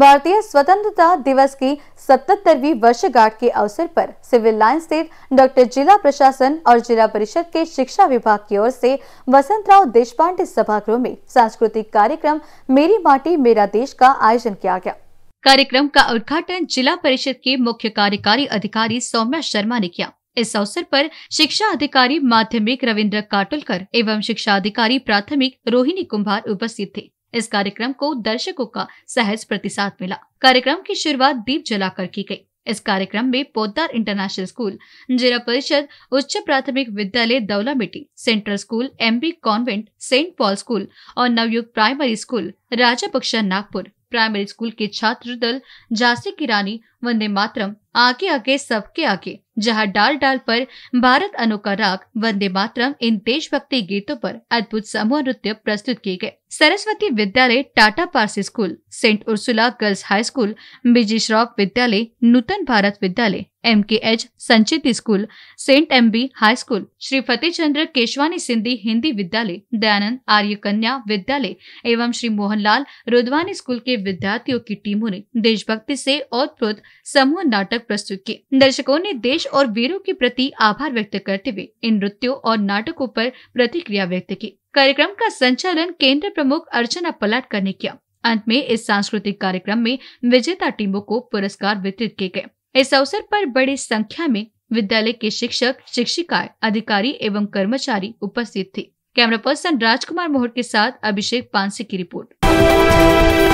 भारतीय स्वतंत्रता दिवस की सतहत्तरवी वर्षगांठ के अवसर पर सिविल लाइन स्थित डॉक्टर जिला प्रशासन और जिला परिषद के शिक्षा विभाग की ओर से वसंतराव देशपांडे सभागृह में सांस्कृतिक कार्यक्रम मेरी माटी मेरा देश का आयोजन किया गया कार्यक्रम का उद्घाटन जिला परिषद के मुख्य कार्यकारी अधिकारी सौम्या शर्मा ने किया इस अवसर पर शिक्षा अधिकारी माध्यमिक रविंद्र काटुलकर एवं शिक्षा अधिकारी प्राथमिक रोहिणी कुम्भार उपस्थित थे इस कार्यक्रम को दर्शकों का सहज प्रतिसाद मिला कार्यक्रम की शुरुआत दीप जलाकर की गई इस कार्यक्रम में पोदार इंटरनेशनल स्कूल जिला परिषद उच्च प्राथमिक विद्यालय दौला मिट्टी central school M B convent saint Paul school और Navyug primary school Raja Nagpur primary school के छात्र दल झांसी की रानी वंदे मातरम आगे आगे सबके आगे जहां डाल डाल पर भारत अनु का राग वंदे मातरम इन देशभक्ति गीतों पर अद्भुत समूह नृत्य प्रस्तुत किए गए सरस्वती विद्यालय टाटा पार्स school saint Ursula girls high school B J Shroff विद्यालय नूतन भारत विद्यालय M K H Sanchit school saint M B high school Shri Fateh Chandra Keshwani Sindhi Hindi विद्यालय दयानंद आर्य कन्या विद्यालय एवं श्री मोहनलाल रुद्वानी स्कूल के विद्यार्थियों की टीमों ने देशभक्ति से ओतप्रोत समूह नाटक नाटक प्रस्तुत किए दर्शकों ने देश और वीरों के प्रति आभार व्यक्त करते हुए इन नृत्यों और नाटकों पर प्रतिक्रिया व्यक्त की कार्यक्रम का संचालन केंद्र प्रमुख अर्चना पलाटकर ने किया अंत में इस सांस्कृतिक कार्यक्रम में विजेता टीमों को पुरस्कार वितरित किए गए इस अवसर पर बड़ी संख्या में विद्यालय के शिक्षक शिक्षिकाए अधिकारी एवं कर्मचारी उपस्थित थे कैमरा पर्सन राजकुमार मोहर के साथ अभिषेक पांसी की रिपोर्ट